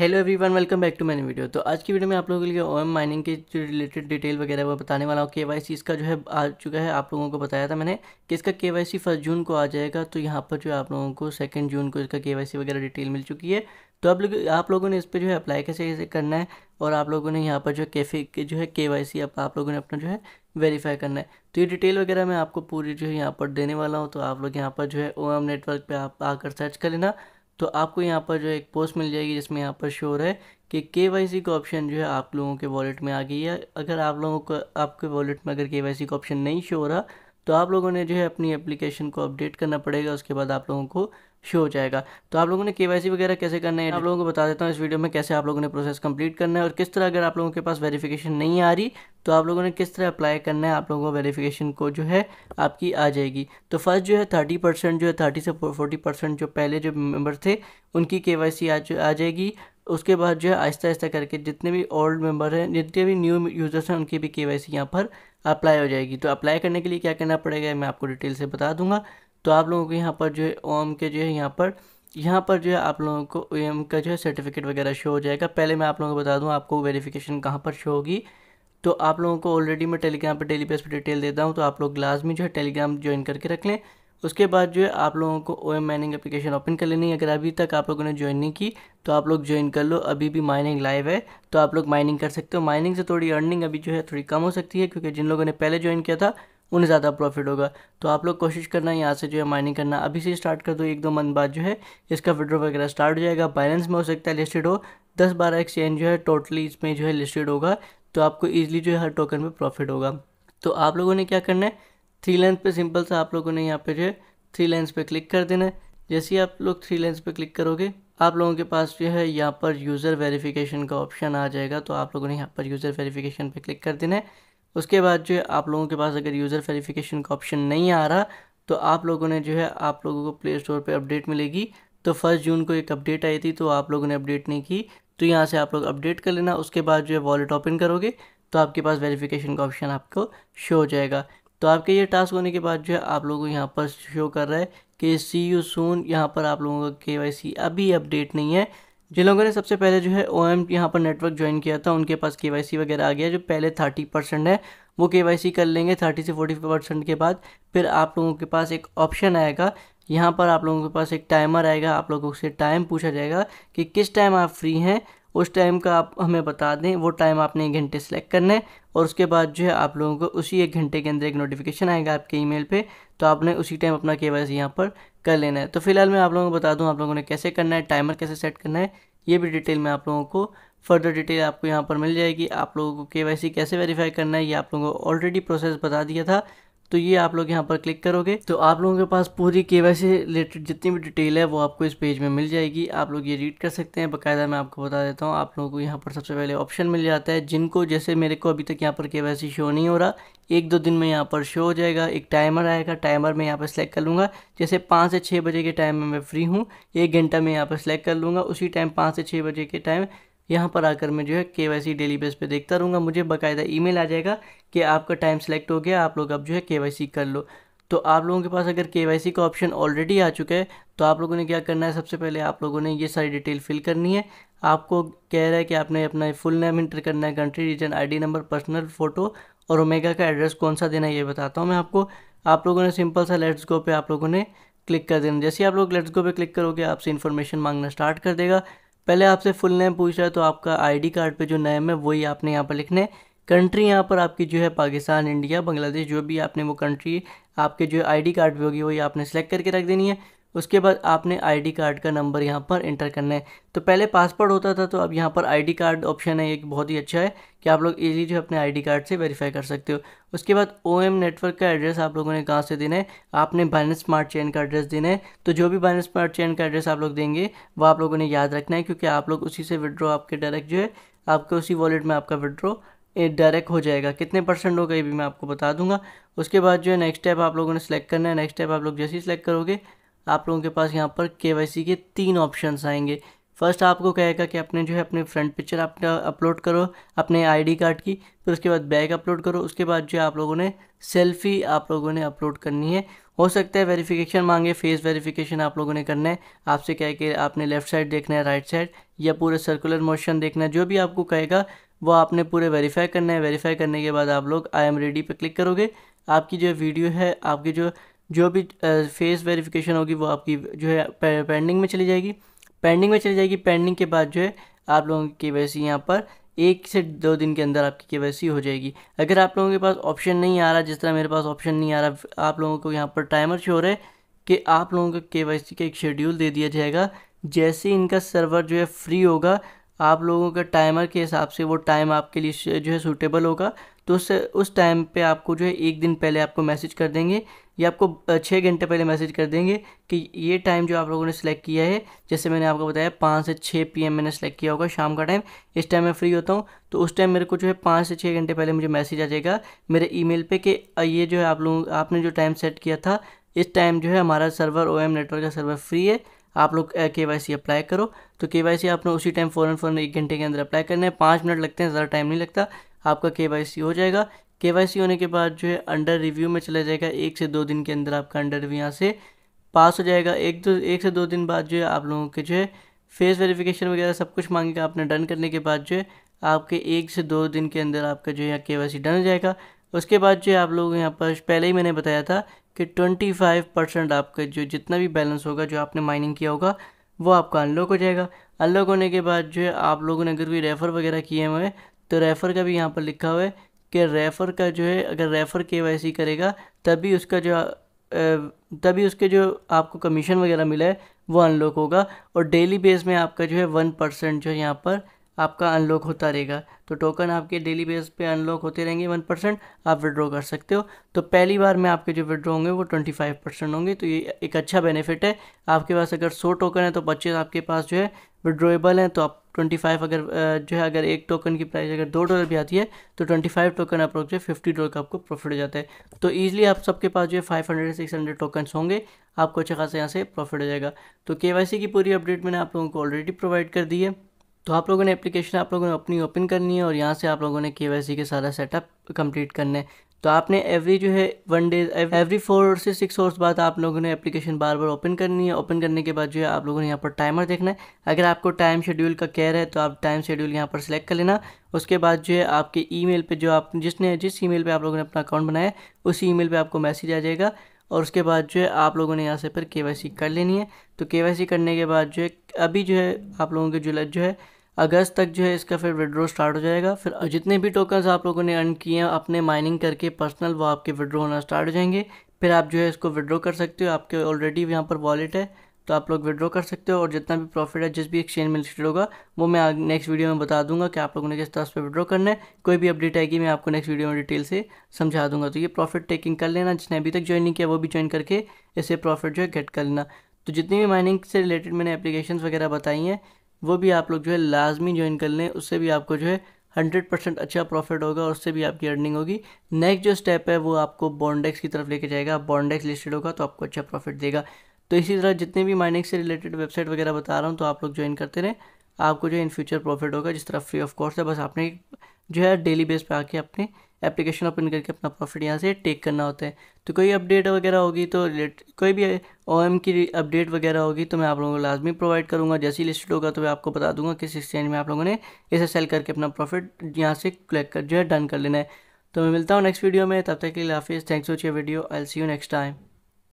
hello everyone welcome back to many video तो आज की वीडियो में आप लोगों के लिए ओ एम माइनिंग के जो रिलेटेड डिटेल वगैरह वो बताने वाला हूँ के वाई सी इसका जो है आ चुका है आप लोगों को बताया था मैंने कि इसका के वाई सी फर्स्ट जून को आ जाएगा तो यहाँ पर जो है आप लोगों को सेकेंड जून को इसका के वाई सी वगैरह डिटेल मिल चुकी है तो आप लोग आप लोगों ने इस पर जो है अप्लाई कैसे कैसे करना है और आप लोगों ने यहाँ पर जो है कैफे के जो है के वाई सी आप लोगों ने अपना जो है वेरीफाई करना है तो ये डिटेल वगैरह मैं आपको पूरी जो है यहाँ पर देने वाला हूँ तो आप लोग यहाँ पर जो है ओ एम नेटवर्क पर आप आकर सर्च कर लेना तो आपको यहाँ पर जो एक पोस्ट मिल जाएगी जिसमें यहाँ पर शोर है कि के वाई सी का ऑप्शन जो है आप लोगों के वॉलेट में आ गई है अगर आप लोगों को आपके वॉलेट में अगर के वाई सी का ऑप्शन नहीं शो हो रहा तो आप लोगों ने जो है अपनी एप्लीकेशन को अपडेट करना पड़ेगा उसके बाद आप लोगों को शो हो जाएगा तो आप लोगों ने के वगैरह कैसे करना है आप लोगों को बता देता हूँ इस वीडियो में कैसे आप लोगों ने प्रोसेस कंप्लीट करना है और किस तरह अगर आप लोगों के पास वेरिफिकेशन नहीं आ रही तो आप लोगों ने किस तरह अप्लाई करना है आप लोगों को वेरिफिकेशन को जो है आपकी आ जाएगी तो फर्स्ट जो है थर्टी परसेंट जो है थर्टी से फोर्टी परसेंट जो पहले जो मेम्बर थे उनकी के वाई सी आ जाएगी उसके बाद जो है आहिस्ता आहिस्ता करके जितने भी ओल्ड मेंबर हैं जितने भी न्यू यूज़र्स हैं उनकी भी के वाई सी यहाँ पर अप्लाई हो जाएगी तो अप्लाई करने के लिए क्या करना पड़ेगा मैं आपको डिटेल से बता दूंगा तो आप लोगों को यहाँ पर जो है ओ के जो है यहाँ पर यहाँ पर जो है आप लोगों को ओ का जो है सर्टिफिकेट वगैरह शो हो जाएगा पहले मैं आप लोगों को बता दूँ आपको वेरीफिकेशन कहाँ पर शो होगी तो आप लोगों को ऑलरेडी मैं टेलीग्राम पर डेली बेस पर डिटेल देता हूँ तो आप लोग लाजमी जो है टेलीग्राम ज्वाइन करके रख लें उसके बाद जो है आप लोगों को O M mining application open कर लेनी है अगर अभी तक आप लोगों ने ज्वाइन नहीं की तो आप लोग ज्वाइन कर लो अभी भी माइनिंग लाइव है तो आप लोग माइनिंग कर सकते हो माइनिंग से थोड़ी अर्निंग अभी जो है थोड़ी कम हो सकती है क्योंकि जिन लोगों ने पहले ज्वाइन किया था उन्हें ज़्यादा प्रॉफिट होगा तो आप लोग कोशिश करना यहाँ से जो है माइनिंग करना अभी से स्टार्ट कर दो एक दो मंथ बाद जो है इसका विड्रो वगैरह स्टार्ट हो जाएगा बैलेंस में हो सकता है लिस्टेड हो दस बारह एक्सचेंज जो है टोटली इसमें जो है लिस्टेड होगा तो आपको ईजिली जो है हर टोकन में प्रॉफिट होगा तो आप लोगों ने क्या करना है थ्री लेंस पे सिंपल सा आप लोगों ने यहाँ पे जो है थ्री लेंस पे क्लिक कर देना है जैसे ही आप लोग थ्री लेंस पे क्लिक करोगे आप लोगों के पास जो है यहाँ पर यूज़र वेरिफिकेशन का ऑप्शन आ जाएगा तो आप लोगों ने यहाँ पर यूज़र वेरिफिकेशन पे क्लिक कर देना है उसके बाद जो है आप लोगों के पास अगर यूज़र वेरिफिकेशन का ऑप्शन नहीं आ रहा तो आप लोगों ने जो है आप लोगों को प्ले स्टोर पर अपडेट मिलेगी तो फर्स्ट जून को एक अपडेट आई थी तो आप लोगों ने अपडेट नहीं की तो यहाँ से आप लोग अपडेट कर लेना उसके बाद जो है वॉलेट ओपन करोगे तो आपके पास वेरिफिकेशन का ऑप्शन आपको शो हो जाएगा तो आपके ये टास्क होने के बाद जो है आप लोगों को यहाँ पर शो कर रहा है कि सी यू सून यहाँ पर आप लोगों का के वाई सी अभी अपडेट नहीं है जिन लोगों ने सबसे पहले जो है ओ एम यहाँ पर नेटवर्क ज्वाइन किया था उनके पास के वाई सी वगैरह आ गया जो पहले थर्टी परसेंट है वो के वाई सी कर लेंगे थर्टी से फोर्टी परसेंट के बाद फिर आप लोगों के पास एक ऑप्शन आएगा यहाँ पर आप लोगों के पास एक टाइमर आएगा आप लोगों से टाइम पूछा जाएगा कि किस टाइम आप फ्री हैं उस टाइम का आप हमें बता दें वो टाइम आपने एक घंटे सेलेक्ट करना है और उसके बाद जो है आप लोगों को उसी एक घंटे के अंदर एक नोटिफिकेशन आएगा आपके ईमेल पे तो आपने उसी टाइम अपना के वाई यहाँ पर कर लेना है तो फिलहाल मैं आप लोगों को बता दूँ आप लोगों ने कैसे करना है टाइमर कैसे सेट करना है ये भी डिटेल में आप लोगों को फर्दर डिटेल आपको यहाँ पर मिल जाएगी आप लोगों को के कैसे वेरीफाई करना है ये आप लोगों को ऑलरेडी प्रोसेस बता दिया था तो ये आप लोग यहाँ पर क्लिक करोगे तो आप लोगों के पास पूरी के से रिलेटेड जितनी भी डिटेल है वो आपको इस पेज में मिल जाएगी आप लोग ये रीड कर सकते हैं बाकायदा मैं आपको बता देता हूँ आप लोगों को यहाँ पर सबसे पहले ऑप्शन मिल जाता है जिनको जैसे मेरे को अभी तक यहाँ पर के शो नहीं हो रहा एक दो दिन में यहाँ पर शो हो जाएगा एक टाइमर आएगा टाइमर में यहाँ पर सेलेक्ट कर लूँगा जैसे पाँच से छः बजे के टाइम में मैं फ्री हूँ एक घंटा में यहाँ पर सेलेक्ट कर लूँगा उसी टाइम पाँच से छः बजे के टाइम यहाँ पर आकर मैं जो है के वाई सी डेली बेस पर देखता रहूँगा मुझे बाकायदा ई मेल आ जाएगा कि आपका टाइम सेलेक्ट हो गया आप लोग अब जो है के वाई सी कर लो तो आप लोगों के पास अगर के वाई सी का ऑप्शन ऑलरेडी आ चुका है तो आप लोगों ने क्या करना है सबसे पहले आप लोगों ने ये सारी डिटेल फिल करनी है आपको कह रहा है कि आपने अपना फुल नेम इंटर करना है country region I D number personal photo और ओमेगा का एड्रेस कौन सा देना है ये बताता हूँ मैं आपको आप लोगों ने सिंपल सा लेट्स गो पे आप लोगों ने क्लिक कर देना जैसे आप लोग लेट्स गो पे क्लिक करोगे आपसे इन्फॉर्मेशन मांगना स्टार्ट कर देगा पहले आपसे फुल नेम पूछ रहा है तो आपका आईडी कार्ड पे जो नेम है वही आपने यहाँ पर लिखना है कंट्री यहाँ पर आपकी जो है पाकिस्तान इंडिया बांग्लादेश जो भी आपने वो कंट्री आपके जो आईडी कार्ड पे होगी वही आपने सेलेक्ट करके रख देनी है उसके बाद आपने आईडी कार्ड का नंबर यहाँ पर इंटर करना है तो पहले पासपोर्ट होता था तो अब यहाँ पर आईडी कार्ड ऑप्शन है एक बहुत ही अच्छा है कि आप लोग इजी जो अपने आईडी कार्ड से वेरीफाई कर सकते हो उसके बाद ओ नेटवर्क का एड्रेस आप लोगों ने कहाँ से देना है आपने बाइन स्मार्ट चेन का एड्रेस देना है तो जो भी बाइन स्मार्ट चेन का एड्रेस आप लोग देंगे वो आप लोगों ने याद रखना है क्योंकि आप लोग उसी से विड्रो आपके डायरेक्ट जो है आपके उसी वॉलेट में आपका विड्रो डायरेक्ट हो जाएगा कितने परसेंट होगा ये भी मैं आपको बता दूंगा उसके बाद जो है नेक्स्ट स्टेप आप लोगों ने सेलेक्ट करना है नेक्स्ट स्टेप आप लोग जैसे ही सेलेक्ट करोगे आप लोगों के पास यहाँ पर के के तीन ऑप्शन आएंगे फर्स्ट आपको कहेगा कि अपने जो है अपने फ्रंट पिक्चर आप अपलोड करो अपने आईडी कार्ड की फिर उसके बाद बैक अपलोड करो उसके बाद जो है आप लोगों ने सेल्फी आप लोगों ने अपलोड करनी है हो सकता है वेरिफिकेशन मांगे फेस वेरिफिकेशन आप लोगों ने करना है आपसे कहे कि आपने लेफ्ट साइड देखना है राइट साइड या पूरे सर्कुलर मोशन देखना है जो भी आपको कहेगा वो आपने पूरे वेरीफाई करना है वेरीफाई करने के बाद आप लोग आई एम रेडी पर क्लिक करोगे आपकी जो वीडियो है आपकी जो जो भी फेस वेरिफिकेशन होगी वो आपकी जो है पेंडिंग में चली जाएगी पेंडिंग में चली जाएगी पेंडिंग के बाद जो है आप लोगों की के वाई सी यहाँ पर एक से दो दिन के अंदर आपकी के वाई सी हो जाएगी अगर आप लोगों के पास ऑप्शन नहीं आ रहा जिस तरह मेरे पास ऑप्शन नहीं आ रहा आप लोगों को यहाँ पर टाइमर शोर है कि आप लोगों का के वाई सी का एक शेड्यूल दे दिया जाएगा जैसे इनका सर्वर जो है फ्री होगा आप लोगों के टाइमर के हिसाब से वो टाइम आपके लिए जो है सूटेबल होगा तो उस उस टाइम पे आपको जो है एक दिन पहले आपको मैसेज कर देंगे या आपको छः घंटे पहले मैसेज कर देंगे कि ये टाइम जो आप लोगों ने सिलेक्ट किया है जैसे मैंने आपको बताया पाँच से छः पी मैंने सेलेक्ट किया होगा शाम का टाइम इस टाइम मैं फ्री होता हूँ तो उस टाइम मेरे को जो है पाँच से छः घंटे पहले मुझे मैसेज आ जाएगा मेरे ई मेल कि ये जो है आप लोगों आपने जो टाइम सेट किया था इस टाइम जो है हमारा सर्वर ओ नेटवर्क का सर्वर फ्री है आप लोग के वाई सी अप्लाई करो तो के वाई सी आपने उसी टाइम फ़ौरन फ़ौरन एक घंटे के अंदर अप्लाई करना है पाँच मिनट लगते हैं ज़्यादा टाइम नहीं लगता आपका के वाई सी हो जाएगा के वाई सी होने के बाद जो है अंडर रिव्यू में चला जाएगा एक से दो दिन के अंदर आपका अंडर रिव्यू यहाँ से पास हो जाएगा एक दो एक से दो दिन बाद जो है आप लोगों के जो है फेस वेरिफिकेशन वगैरह सब कुछ मांगेगा आपने डन करने के बाद जो है आपके एक से दो दिन के अंदर आपका जो है के वाई सी डन हो जाएगा उसके बाद जो है आप लोग यहाँ पर पहले ही मैंने बताया था कि 25 परसेंट आपका जो जितना भी बैलेंस होगा जो आपने माइनिंग किया होगा वो आपका अनलॉक हो जाएगा अनलॉक होने के बाद जो है आप लोगों ने अगर कोई रेफ़र वगैरह किए हुए हैं तो रेफ़र का भी यहाँ पर लिखा हुआ है कि रेफ़र का जो है अगर रेफ़र के करेगा तभी उसका जो तभी उसके जो आपको कमीशन वगैरह मिला है वो अनलॉक होगा और डेली बेस में आपका जो है वन परसेंट जो है यहाँ पर आपका अनलॉक होता रहेगा तो टोकन आपके डेली बेस पे अनलॉक होते रहेंगे वन परसेंट आप विड्रॉ कर सकते हो तो पहली बार में आपके जो विड्रॉ होंगे वो ट्वेंटी फाइव परसेंट होंगे तो ये एक अच्छा बेनिफिट है आपके पास अगर सौ टोकन है तो पच्चीस आपके पास जो है विड्रॉएबल हैं तो आप ट्वेंटी फाइव अगर जो है अगर एक टोकन की प्राइस अगर दो डॉलर भी आती है तो ट्वेंटी फाइव टोकन है फिफ्टी डॉलर का आपको प्रॉफिट हो जाता है तो ईजिली आप सबके पास जो है five hundred six hundred tokens होंगे आपको अच्छा खासा यहाँ से प्रॉफिट हो जाएगा तो के की पूरी अपडेट मैंने आप लोगों को ऑलरेडी प्रोवाइड कर दी है तो आप लोगों ने एप्लीकेशन आप लोगों ने अपनी ओपन करनी है और यहाँ से आप लोगों ने के के सारा सेटअप कंप्लीट करना है तो आपने एवरी जो है वन डेज एवरी फोर से सिक्स आवर्स बाद आप लोगों ने एप्लीकेशन बार बार ओपन करनी है ओपन करने के बाद जो है आप लोगों ने यहाँ पर टाइमर देखना है अगर आपको टाइम शेड्यूल का केयर है तो आप टाइम शेड्यूल यहाँ पर सेलेक्ट कर लेना उसके बाद जो है आपके ईमेल पे जो आप जिसने जिस ईमेल पे आप लोगों ने अपना अकाउंट बनाया उसी ईमेल पे आपको मैसेज आ जाएगा और उसके बाद जो है आप लोगों ने यहाँ से फिर के कर लेनी है तो के करने के बाद जो है अभी जो है आप लोगों के जुलाई जो है अगस्त तक जो है इसका फिर विड्रो स्टार्ट हो जाएगा फिर जितने भी टोकन्स आप लोगों ने अर्न किए हैं अपने माइनिंग करके पर्सनल वो आपके विड्रो होना स्टार्ट हो जाएंगे फिर आप जो है इसको विड्रो कर सकते हो आपके ऑलरेडी यहाँ पर वॉलेट है तो आप लोग विड्रॉ कर सकते हो और जितना भी प्रॉफिट है जिस भी एक्सचेंज में लिस्टेड होगा वो मैं नेक्स्ट वीडियो में बता दूंगा कि आप लोगों ने किस तरह से विड्रॉ करना है कोई भी अपडेट आएगी मैं आपको नेक्स्ट वीडियो में डिटेल से समझा दूंगा तो ये प्रॉफिट टेकिंग कर लेना जिसने अभी तक ज्वाइन नहीं किया वो भी ज्वाइन करके इसे प्रॉफिट जो है गेट कर लेना तो जितनी भी माइनिंग से रिलेटेड मैंने एप्लीकेशन वगैरह बताई हैं वो भी आप लोग जो है लाजमी ज्वाइन कर लें उससे भी आपको जो है हंड्रेड परसेंट अच्छा प्रॉफिट होगा और उससे भी आपकी अर्निंग होगी नेक्स्ट जो स्टेप है वो आपको बॉन्डेक्स की तरफ लेके जाएगा बॉन्डेक्स लिस्टेड होगा तो आपको अच्छा प्रॉफिट देगा तो इसी तरह जितने भी माइनिंग से रिलेटेड वेबसाइट वगैरह बता रहा हूँ तो आप लोग ज्वाइन करते रहें आपको जो इन फ्यूचर प्रॉफिट होगा जिस तरह फ्री ऑफ कॉस्ट है बस आपने जो है डेली बेस पर आके अपने एप्लीकेशन ओपन करके अपना प्रॉफिट यहाँ से टेक करना होता है तो कोई अपडेट वगैरह होगी तो कोई भी ओ की अपडेट वगैरह होगी तो मैं आप लोगों को लाजमी प्रोवाइड करूँगा जैसे ही लिस्टेड होगा तो मैं आपको बता दूंगा किस एक्सचेंज में आप लोगों ने इसे सेल करके अपना प्रॉफिट यहाँ से कलेक्ट कर जो है डन कर लेना है तो मैं मिलता हूँ नेक्स्ट वीडियो में तब तक के लिए हाफिज़ thanks for your video I see you next time